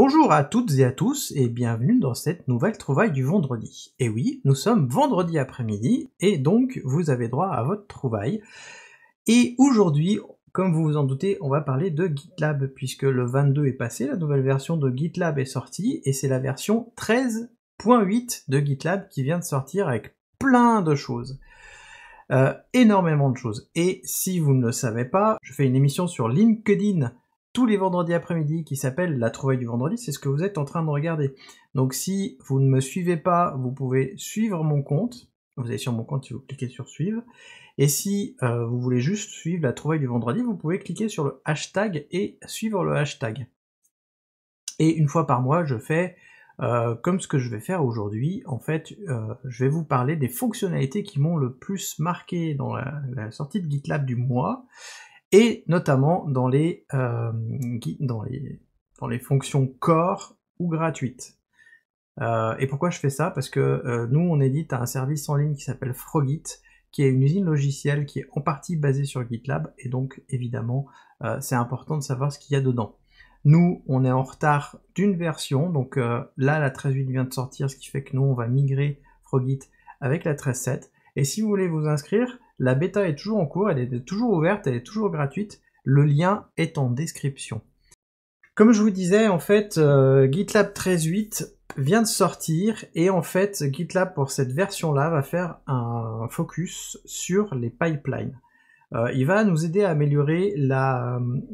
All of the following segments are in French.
Bonjour à toutes et à tous et bienvenue dans cette nouvelle trouvaille du vendredi. Et oui, nous sommes vendredi après-midi et donc vous avez droit à votre trouvaille. Et aujourd'hui, comme vous vous en doutez, on va parler de GitLab puisque le 22 est passé, la nouvelle version de GitLab est sortie et c'est la version 13.8 de GitLab qui vient de sortir avec plein de choses. Euh, énormément de choses. Et si vous ne le savez pas, je fais une émission sur LinkedIn les vendredis après-midi qui s'appelle La trouvaille du vendredi. C'est ce que vous êtes en train de regarder. Donc si vous ne me suivez pas, vous pouvez suivre mon compte. Vous allez sur mon compte si vous cliquez sur suivre. Et si euh, vous voulez juste suivre la trouvaille du vendredi, vous pouvez cliquer sur le hashtag et suivre le hashtag. Et une fois par mois, je fais euh, comme ce que je vais faire aujourd'hui, en fait, euh, je vais vous parler des fonctionnalités qui m'ont le plus marqué dans la, sortie de GitLab du mois et notamment euh, dans les, dans les, fonctions Core ou gratuites. Euh, et pourquoi je fais ça Parce que euh, nous, on édite un service en ligne qui s'appelle Frogit, qui est une usine logicielle qui est en partie basée sur GitLab, et donc évidemment, c'est important de savoir ce qu'il y a dedans. Nous, on est en retard d'une version, donc là, la 13.8 vient de sortir, ce qui fait que nous, on va migrer Frogit avec la 13.7. Et si vous voulez vous inscrire, la bêta est toujours en cours, elle est toujours ouverte, elle est toujours gratuite. Le lien est en description. Comme je vous disais, en fait, euh, GitLab 13.8 vient de sortir et en fait, GitLab pour cette version-là va faire un focus sur les pipelines. Euh, il va nous aider à améliorer euh,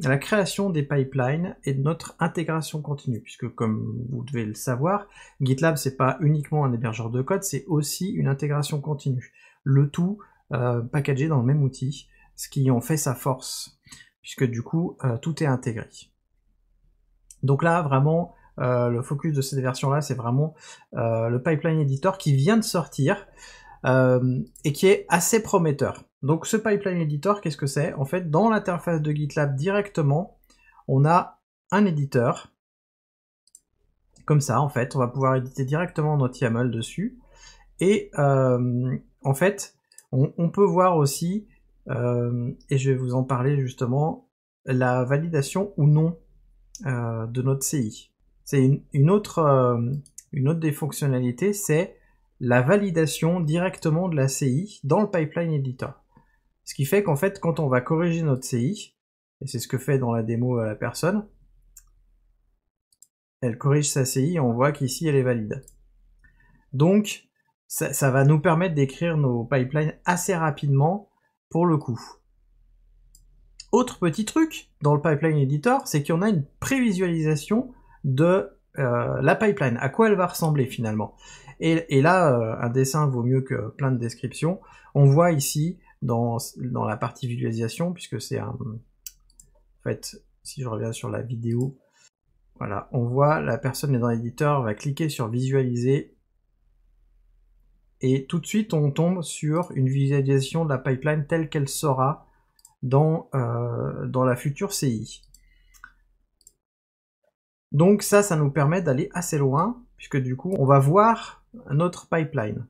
la, création des pipelines et notre intégration continue, puisque comme vous devez le savoir, GitLab n'est pas uniquement un hébergeur de code, c'est aussi une intégration continue. Le tout euh, packagé dans le même outil, ce qui en fait sa force, puisque du coup, euh, tout est intégré. Donc là, vraiment, euh, le focus de cette version-là, c'est vraiment le pipeline editor qui vient de sortir et qui est assez prometteur. Donc ce pipeline editor, qu'est-ce que c'est En fait, dans l'interface de GitLab directement, on a un éditeur. Comme ça, en fait, on va pouvoir éditer directement notre YAML dessus. Et en fait, on, peut voir aussi, euh, et je vais vous en parler justement, la validation ou non euh, de notre CI. C'est une, autre, euh, une autre des fonctionnalités, c'est la validation directement de la CI dans le pipeline editor. Ce qui fait qu'en fait, quand on va corriger notre CI, et c'est ce que fait dans la démo à la personne, elle corrige sa CI on voit qu'ici elle est valide. Donc, ça, va nous permettre d'écrire nos pipelines assez rapidement pour le coup. Autre petit truc dans le pipeline editor, c'est qu'on a une prévisualisation de euh, la pipeline, à quoi elle va ressembler finalement. Et, là, euh, un dessin vaut mieux que plein de descriptions. On voit ici dans, la partie visualisation, puisque c'est un... En fait, si je reviens sur la vidéo, voilà, on voit la personne est dans l'éditeur, va cliquer sur visualiser et tout de suite, on tombe sur une visualisation de la pipeline telle qu'elle sera dans, euh, la future CI. Donc ça, ça nous permet d'aller assez loin, puisque du coup, on va voir notre pipeline.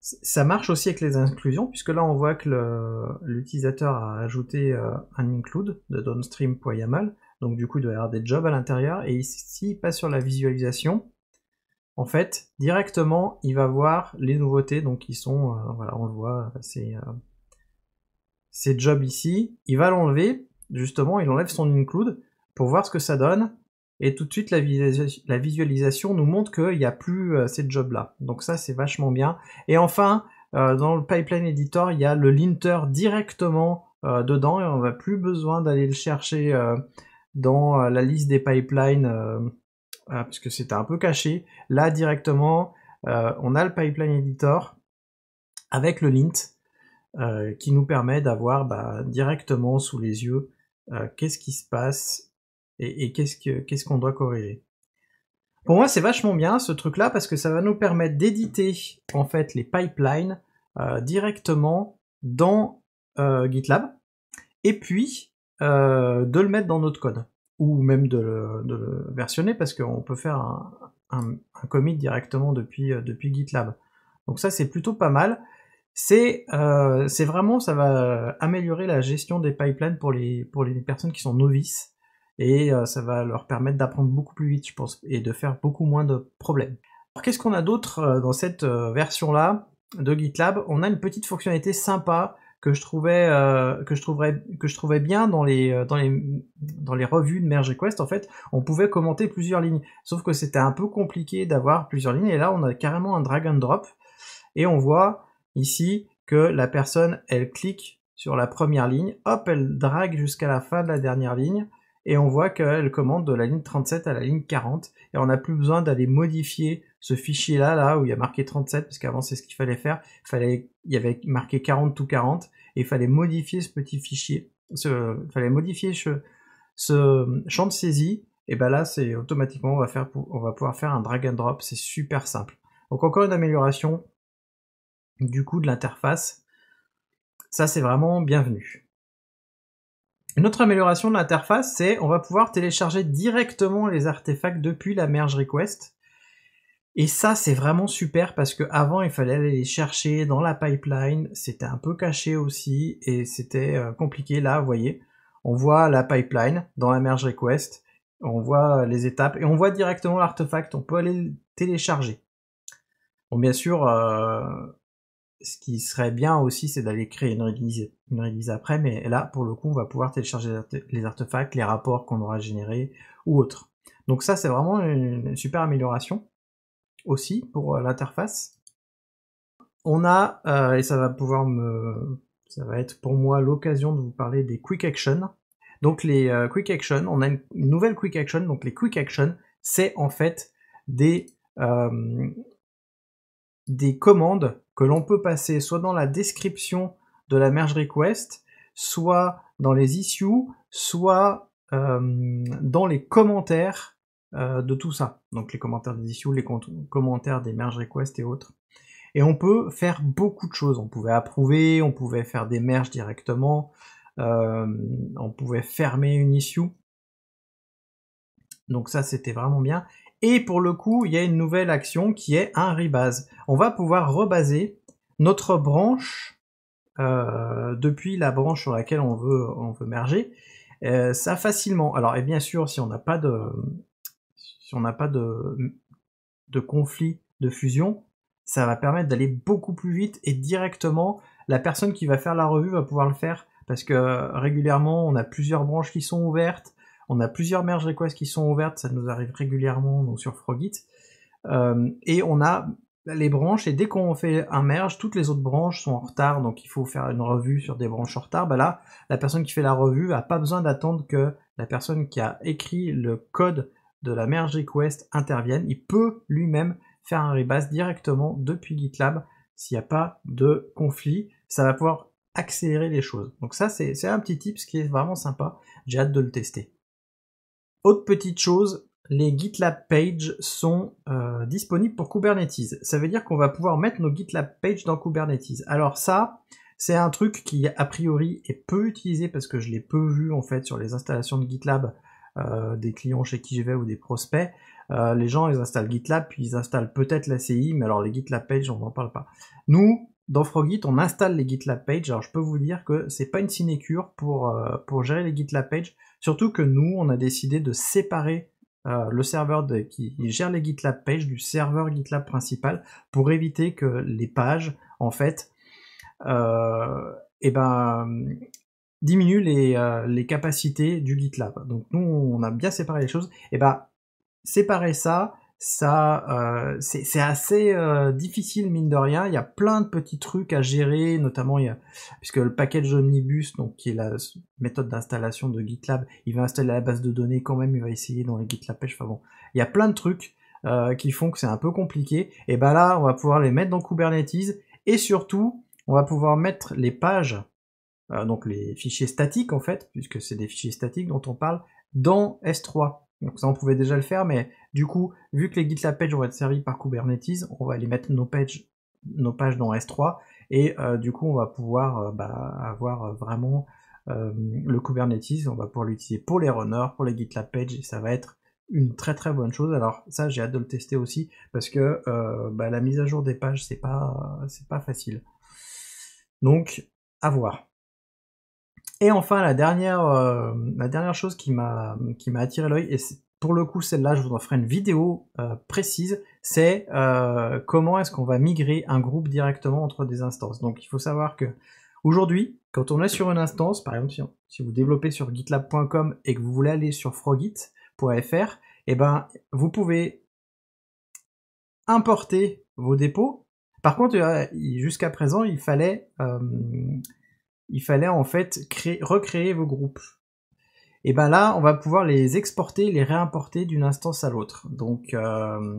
Ça marche aussi avec les inclusions, puisque là, on voit que l'utilisateur a ajouté euh, un include de downstream.yaml, donc du coup, il doit y avoir des jobs à l'intérieur, et ici, il passe sur la visualisation, en fait, directement, il va voir les nouveautés, donc ils sont, euh, voilà, on le voit, ces euh, jobs ici. Il va l'enlever, justement, il enlève son include pour voir ce que ça donne. Et tout de suite, la, la visualisation nous montre qu'il n'y a plus euh, ces jobs-là. Donc ça, c'est vachement bien. Et enfin, dans le pipeline editor, il y a le linter directement dedans et on n'a plus besoin d'aller le chercher dans la liste des pipelines ah, parce que c'était un peu caché. Là, directement, euh, on a le pipeline editor avec le lint euh, qui nous permet d'avoir bah, directement sous les yeux euh, qu'est-ce qui se passe et, qu'est-ce qu'on doit corriger. Pour moi, c'est vachement bien ce truc-là parce que ça va nous permettre d'éditer en fait les pipelines directement dans GitLab et puis de le mettre dans notre code ou même de le, versionner parce qu'on peut faire un, commit directement depuis, euh, depuis GitLab. Donc ça c'est plutôt pas mal. C'est euh, vraiment, ça va euh, améliorer la gestion des pipelines pour les, pour les personnes qui sont novices et ça va leur permettre d'apprendre beaucoup plus vite, je pense, et de faire beaucoup moins de problèmes. Alors qu'est-ce qu'on a d'autre dans cette version-là de GitLab On a une petite fonctionnalité sympa euh, que je trouvais bien euh, dans les dans les revues de Merge Quest en fait on pouvait commenter plusieurs lignes sauf que c'était un peu compliqué d'avoir plusieurs lignes et là on a carrément un drag and drop et on voit ici que la personne elle clique sur la première ligne hop elle drague jusqu'à la fin de la dernière ligne et on voit qu'elle commande de la ligne 37 à la ligne 40 et on n'a plus besoin d'aller modifier ce fichier là là où il y a marqué 37 parce qu'avant c'est ce qu'il fallait faire il y avait marqué 40 tout 40 et il fallait modifier ce petit fichier il fallait modifier ce, champ de saisie et ben là c'est automatiquement on va on va pouvoir faire un drag and drop c'est super simple donc encore une amélioration du coup de l'interface ça c'est vraiment bienvenu une autre amélioration de l'interface, c'est on va pouvoir télécharger directement les artefacts depuis la merge request. Et ça, c'est vraiment super parce que avant, il fallait aller les chercher dans la pipeline. C'était un peu caché aussi et c'était euh, compliqué. Là, vous voyez, on voit la pipeline dans la merge request. On voit les étapes et on voit directement l'artefact. On peut aller le télécharger. Bon, bien sûr, euh, ce qui serait bien aussi, c'est d'aller créer une release, une après, mais là, pour le coup, on va pouvoir télécharger les artefacts, les rapports qu'on aura générés ou autres. Donc ça, c'est vraiment une super amélioration aussi pour euh, l'interface. On a, euh, et ça va pouvoir me... Ça va être pour moi l'occasion de vous parler des quick actions. Donc les euh, quick actions, on a une, nouvelle quick action. Donc les quick actions, c'est en fait des, des commandes que l'on peut passer soit dans la description de la merge request, soit dans les issues, soit euh, dans les commentaires euh, de tout ça. Donc les commentaires des issues, les commentaires des merge requests et autres. Et on peut faire beaucoup de choses. On pouvait approuver, on pouvait faire des merges directement, euh, on pouvait fermer une issue. Donc ça, c'était vraiment bien. Et pour le coup, il y a une nouvelle action qui est un rebase. On va pouvoir rebaser notre branche euh, depuis la branche sur laquelle on veut, on merger. Euh, ça facilement. Alors, et bien sûr, si on n'a pas de, si on n'a pas de, de conflit, de fusion, ça va permettre d'aller beaucoup plus vite et directement, la personne qui va faire la revue va pouvoir le faire parce que euh, régulièrement, on a plusieurs branches qui sont ouvertes. On a plusieurs merge requests qui sont ouvertes, ça nous arrive régulièrement sur Frogit. Euh, et on a les branches, et dès qu'on fait un merge, toutes les autres branches sont en retard, donc il faut faire une revue sur des branches en retard. Bah là, la personne qui fait la revue n'a pas besoin d'attendre que la personne qui a écrit le code de la merge request intervienne. Il peut lui-même faire un rebase directement depuis GitLab s'il n'y a pas de conflit. Ça va pouvoir accélérer les choses. Donc ça, c'est un petit tip, ce qui est vraiment sympa. J'ai hâte de le tester. Autre petite chose, les GitLab Pages sont euh, disponibles pour Kubernetes. Ça veut dire qu'on va pouvoir mettre nos GitLab Pages dans Kubernetes. Alors ça, c'est un truc qui a priori est peu utilisé parce que je l'ai peu vu en fait sur les installations de GitLab euh, des clients chez qui je vais ou des prospects. Euh, les gens, ils installent GitLab, puis ils installent peut-être la CI, mais alors les GitLab Pages, on n'en parle pas. Nous, dans Frogit, on installe les GitLab Pages. Alors je peux vous dire que c'est pas une sinécure pour, pour gérer les GitLab Pages Surtout que nous, on a décidé de séparer euh, le serveur qui gère les GitLab Pages du serveur GitLab principal pour éviter que les pages, en fait, euh, eh ben, diminuent euh, les, capacités du GitLab. Donc nous, on a bien séparé les choses. Et eh ben, séparer ça, ça, euh, c'est assez euh, difficile mine de rien. Il y a plein de petits trucs à gérer, notamment puisque le package Omnibus, qui est la méthode d'installation de GitLab, il va installer la base de données quand même, il va essayer dans les GitLab pêche. Enfin bon, il y a plein de trucs euh, qui font que c'est un peu compliqué. Et ben là, on va pouvoir les mettre dans Kubernetes et surtout, on va pouvoir mettre les pages, donc les fichiers statiques en fait, puisque c'est des fichiers statiques dont on parle, dans S3. Donc ça, on pouvait déjà le faire, mais du coup, vu que les GitLab Pages vont être servis par Kubernetes, on va aller mettre nos pages, nos pages dans S3, et euh, du coup, on va pouvoir euh, bah, avoir vraiment euh, le Kubernetes, on va pouvoir l'utiliser pour les runners, pour les GitLab Pages, et ça va être une très très bonne chose. Alors ça, j'ai hâte de le tester aussi, parce que bah, la mise à jour des pages, c'est pas, c'est pas facile. Donc, à voir. Et enfin, la dernière, euh, la dernière chose qui m'a attiré l'œil, et pour le coup, celle-là, je vous en ferai une vidéo euh, précise, c'est euh, comment est-ce qu'on va migrer un groupe directement entre des instances. Donc, il faut savoir que aujourd'hui, quand on est sur une instance, par exemple, si, vous développez sur gitlab.com et que vous voulez aller sur frogit.fr, eh ben, vous pouvez importer vos dépôts. Par contre, jusqu'à présent, il fallait, il fallait en fait créer, recréer vos groupes. Et ben là, on va pouvoir les exporter, les réimporter d'une instance à l'autre. Donc euh,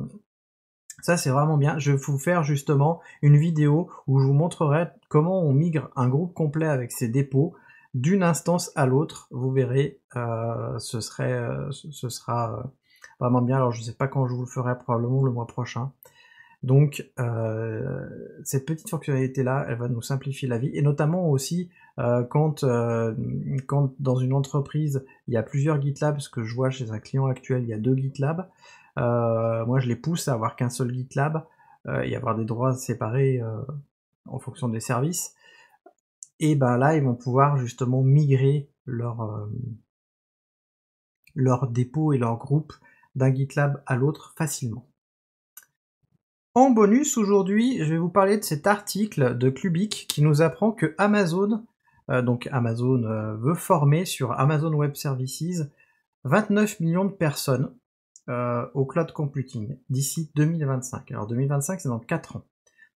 ça c'est vraiment bien. Je vais vous faire justement une vidéo où je vous montrerai comment on migre un groupe complet avec ses dépôts d'une instance à l'autre. Vous verrez, euh, ce serait, euh, ce sera vraiment bien. Alors je ne sais pas quand je vous le ferai, probablement le mois prochain. Donc euh, cette petite fonctionnalité-là, elle va nous simplifier la vie, et notamment aussi euh, quand, euh, quand dans une entreprise, il y a plusieurs GitLab, ce que je vois chez un client actuel, il y a deux GitLab, moi je les pousse à avoir qu'un seul GitLab et avoir des droits séparés en fonction des services. Et ben là, ils vont pouvoir justement migrer leur, leur dépôt et leur groupe d'un GitLab à l'autre facilement. En bonus, aujourd'hui, je vais vous parler de cet article de Clubic qui nous apprend que Amazon, euh, donc Amazon euh, veut former sur Amazon Web Services 29 millions de personnes euh, au cloud computing d'ici 2025. Alors 2025, c'est dans 4 ans.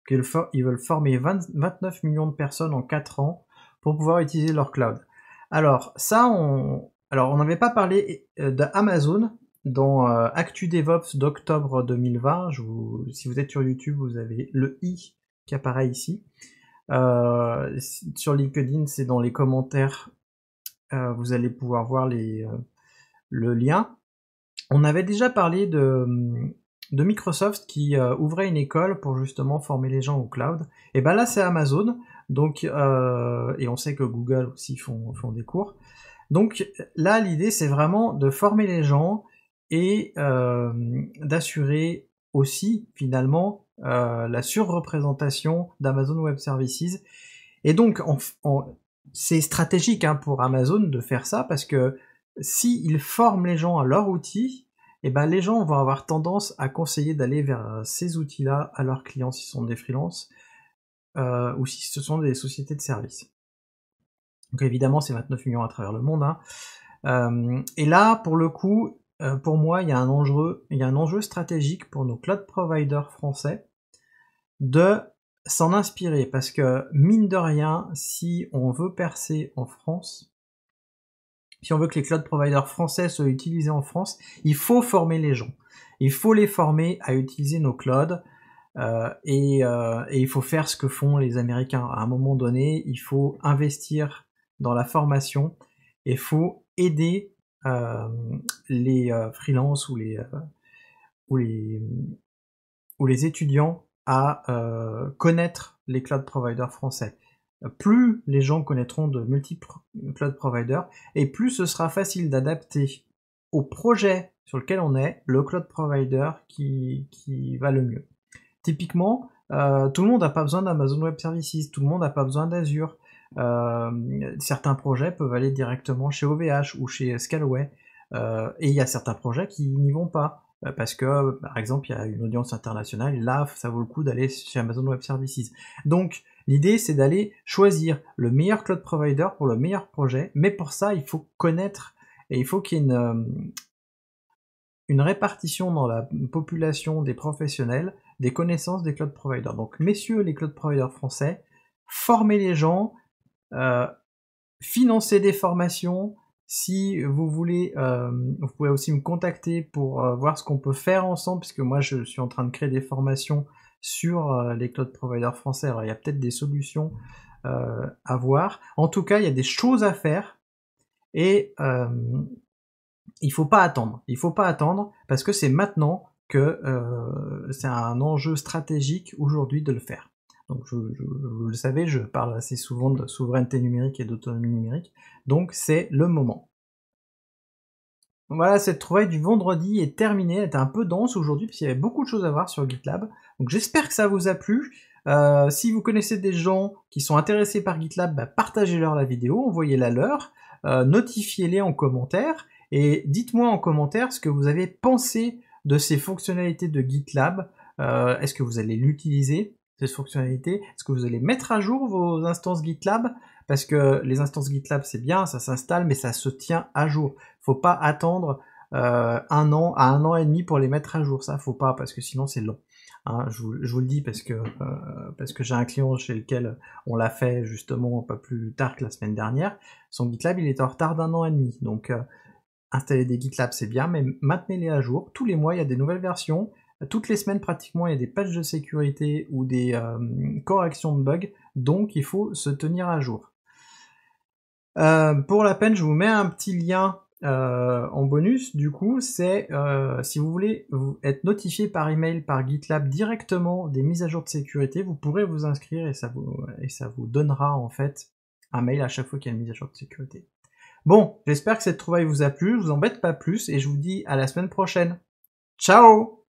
Ils, veulent former 29 millions de personnes en 4 ans pour pouvoir utiliser leur cloud. Alors ça, on, alors on n'avait pas parlé d'Amazon dans euh, Actu DevOps d'octobre 2020. si vous êtes sur YouTube, vous avez le i qui apparaît ici. Euh, sur LinkedIn, c'est dans les commentaires. Euh, vous allez pouvoir voir le lien. On avait déjà parlé de, Microsoft qui ouvrait une école pour justement former les gens au cloud. Et ben là, c'est Amazon. Donc, et on sait que Google aussi font, font des cours. Donc là, l'idée, c'est vraiment de former les gens et euh, d'assurer aussi finalement euh, la surreprésentation d'Amazon Web Services. Et donc en, c'est stratégique hein, pour Amazon de faire ça parce que s'ils forment les gens à leurs outils, et eh ben, les gens vont avoir tendance à conseiller d'aller vers euh, ces outils-là à leurs clients s'ils sont des freelances ou si ce sont des sociétés de services. Donc évidemment, c'est 29 millions à travers le monde. Hein. et là, pour le coup, euh, pour moi, il y, a un enjeu, il y a un enjeu stratégique pour nos cloud providers français de s'en inspirer parce que, mine de rien, si on veut percer en France, si on veut que les cloud providers français soient utilisés en France, il faut former les gens. Il faut les former à utiliser nos clouds. Euh, et, euh, et, il faut faire ce que font les Américains. À un moment donné, il faut investir dans la formation et il faut aider euh, les euh, freelances euh, ou les, ou les, les étudiants à connaître les cloud providers français. Plus les gens connaîtront de multiples cloud providers, et plus ce sera facile d'adapter au projet sur lequel on est le cloud provider qui, va le mieux. Typiquement, tout le monde n'a pas besoin d'Amazon Web Services, tout le monde n'a pas besoin d'Azure, euh, certains projets peuvent aller directement chez OVH ou chez Scalway. Euh, et il y a certains projets qui n'y vont pas euh, parce que, par exemple, il y a une audience internationale, là, ça vaut le coup d'aller chez Amazon Web Services. Donc, l'idée, c'est d'aller choisir le meilleur cloud provider pour le meilleur projet, mais pour ça, il faut connaître et il faut qu'il y ait une, une, répartition dans la population des professionnels des connaissances des cloud providers. Donc, messieurs les cloud providers français, formez les gens, euh, financer des formations. Si vous voulez, euh, vous pouvez aussi me contacter pour euh, voir ce qu'on peut faire ensemble, puisque moi je suis en train de créer des formations sur les cloud providers français. Alors il y a peut-être des solutions à voir. En tout cas, il y a des choses à faire et il faut pas attendre. Il faut pas attendre parce que c'est maintenant que c'est un enjeu stratégique aujourd'hui de le faire. Donc je, vous le savez, je parle assez souvent de souveraineté numérique et d'autonomie numérique, donc c'est le moment. voilà, cette trouvaille du vendredi est terminée, elle était un peu dense aujourd'hui puisqu'il y avait beaucoup de choses à voir sur GitLab. Donc j'espère que ça vous a plu. Euh, si vous connaissez des gens qui sont intéressés par GitLab, bah, partagez-leur la vidéo, envoyez-la leur, euh, notifiez-les en commentaire et dites-moi en commentaire ce que vous avez pensé de ces fonctionnalités de GitLab. Euh, est-ce que vous allez l'utiliser cette fonctionnalité Est-ce que vous allez mettre à jour vos instances GitLab Parce que les instances GitLab, c'est bien, ça s'installe, mais ça se tient à jour. faut pas attendre euh, un an à un an et demi pour les mettre à jour. Ça, faut pas, parce que sinon, c'est long. Hein, je, vous, le dis parce que, euh, que j'ai un client chez lequel on l'a fait justement pas plus tard que la semaine dernière. Son GitLab, il est en retard d'un an et demi. Donc, euh, installer des GitLab, c'est bien, mais maintenez-les à jour. Tous les mois, il y a des nouvelles versions. Toutes les semaines, pratiquement, il y a des patchs de sécurité ou des euh, corrections de bugs, donc il faut se tenir à jour. Euh, pour la peine, je vous mets un petit lien euh, en bonus. Du coup, c'est si vous voulez être notifié par email par GitLab directement des mises à jour de sécurité, vous pourrez vous inscrire et ça vous, et ça vous donnera en fait un mail à chaque fois qu'il y a une mise à jour de sécurité. Bon, j'espère que cette trouvaille vous a plu, je vous embête pas plus et je vous dis à la semaine prochaine. Ciao